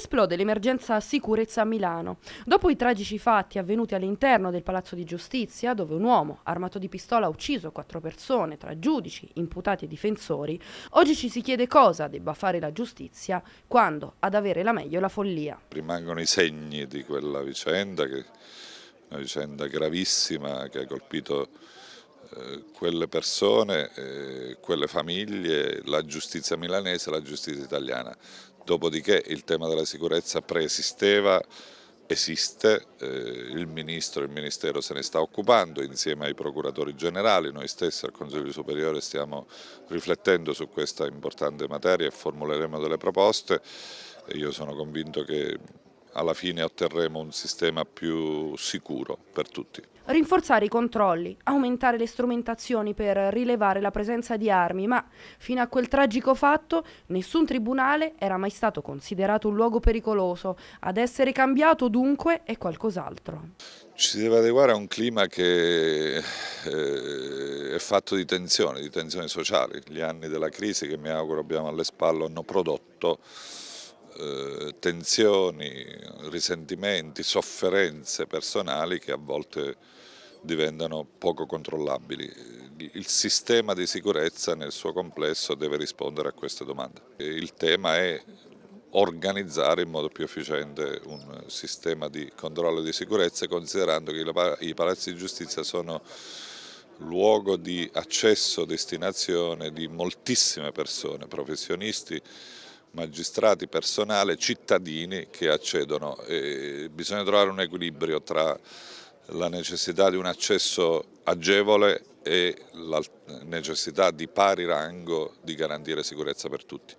Esplode l'emergenza sicurezza a Milano. Dopo i tragici fatti avvenuti all'interno del Palazzo di Giustizia, dove un uomo armato di pistola ha ucciso quattro persone, tra giudici, imputati e difensori, oggi ci si chiede cosa debba fare la giustizia quando ad avere la meglio la follia. Rimangono i segni di quella vicenda, che una vicenda gravissima che ha colpito eh, quelle persone, eh, quelle famiglie, la giustizia milanese, e la giustizia italiana. Dopodiché il tema della sicurezza preesisteva, esiste, eh, il Ministro il Ministero se ne sta occupando insieme ai procuratori generali, noi stessi al Consiglio Superiore stiamo riflettendo su questa importante materia e formuleremo delle proposte e io sono convinto che alla fine otterremo un sistema più sicuro per tutti rinforzare i controlli, aumentare le strumentazioni per rilevare la presenza di armi, ma fino a quel tragico fatto nessun tribunale era mai stato considerato un luogo pericoloso, ad essere cambiato dunque è qualcos'altro. Ci si deve adeguare a un clima che eh, è fatto di tensione, di tensioni sociali, gli anni della crisi che mi auguro abbiamo alle spalle hanno prodotto eh, tensioni, risentimenti, sofferenze personali che a volte diventano poco controllabili. Il sistema di sicurezza nel suo complesso deve rispondere a queste domande. Il tema è organizzare in modo più efficiente un sistema di controllo di sicurezza considerando che i palazzi di giustizia sono luogo di accesso, destinazione di moltissime persone, professionisti, magistrati, personale, cittadini che accedono. E bisogna trovare un equilibrio tra la necessità di un accesso agevole e la necessità di pari rango di garantire sicurezza per tutti.